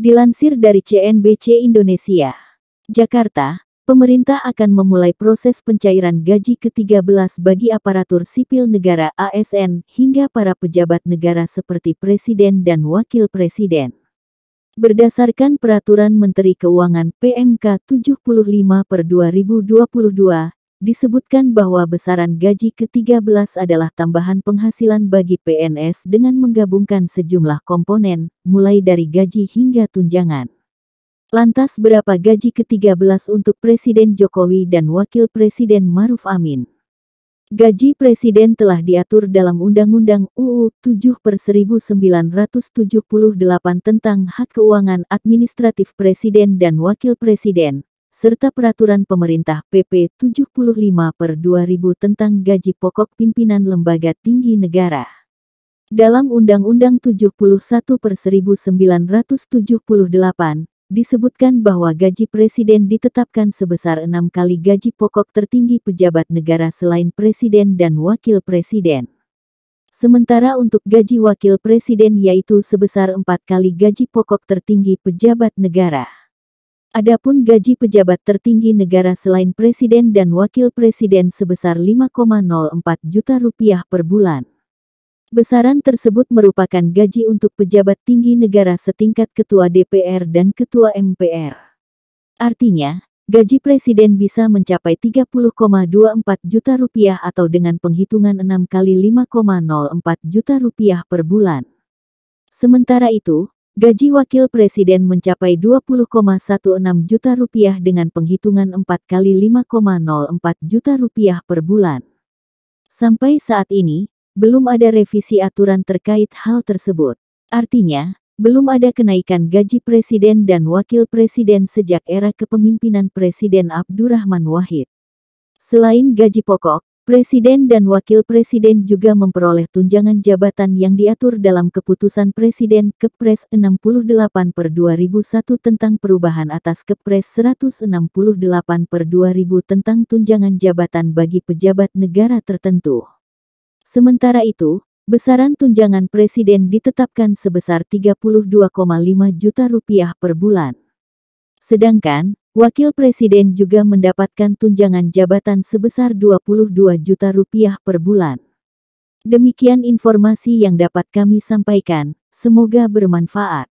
Dilansir dari CNBC Indonesia, Jakarta, pemerintah akan memulai proses pencairan gaji ke-13 bagi aparatur sipil negara ASN hingga para pejabat negara seperti presiden dan wakil presiden. Berdasarkan peraturan Menteri Keuangan PMK 75 per 2022, disebutkan bahwa besaran gaji ke-13 adalah tambahan penghasilan bagi PNS dengan menggabungkan sejumlah komponen, mulai dari gaji hingga tunjangan. Lantas berapa gaji ke-13 untuk Presiden Jokowi dan Wakil Presiden Maruf Amin? Gaji Presiden telah diatur dalam Undang-Undang UU 7 per 1978 tentang hak keuangan administratif Presiden dan Wakil Presiden, serta peraturan pemerintah PP 75 per 2000 tentang gaji pokok pimpinan lembaga tinggi negara. Dalam Undang-Undang 71 per 1978, disebutkan bahwa gaji presiden ditetapkan sebesar enam kali gaji pokok tertinggi pejabat negara selain presiden dan wakil presiden. Sementara untuk gaji wakil presiden yaitu sebesar empat kali gaji pokok tertinggi pejabat negara. Adapun gaji pejabat tertinggi negara selain presiden dan wakil presiden sebesar 5,04 juta rupiah per bulan. Besaran tersebut merupakan gaji untuk pejabat tinggi negara setingkat ketua DPR dan ketua MPR. Artinya, gaji presiden bisa mencapai 30,24 juta rupiah atau dengan penghitungan 6 kali 5,04 juta rupiah per bulan. Sementara itu, Gaji wakil presiden mencapai 20,16 juta rupiah dengan penghitungan 4 kali 5,04 juta rupiah per bulan. Sampai saat ini, belum ada revisi aturan terkait hal tersebut. Artinya, belum ada kenaikan gaji presiden dan wakil presiden sejak era kepemimpinan Presiden Abdurrahman Wahid. Selain gaji pokok, Presiden dan Wakil Presiden juga memperoleh tunjangan jabatan yang diatur dalam Keputusan Presiden Kepres 68 per 2001 tentang perubahan atas Kepres 168 per 2000 tentang tunjangan jabatan bagi pejabat negara tertentu. Sementara itu, besaran tunjangan presiden ditetapkan sebesar 32,5 juta rupiah per bulan. Sedangkan, Wakil Presiden juga mendapatkan tunjangan jabatan sebesar 22 juta rupiah per bulan. Demikian informasi yang dapat kami sampaikan, semoga bermanfaat.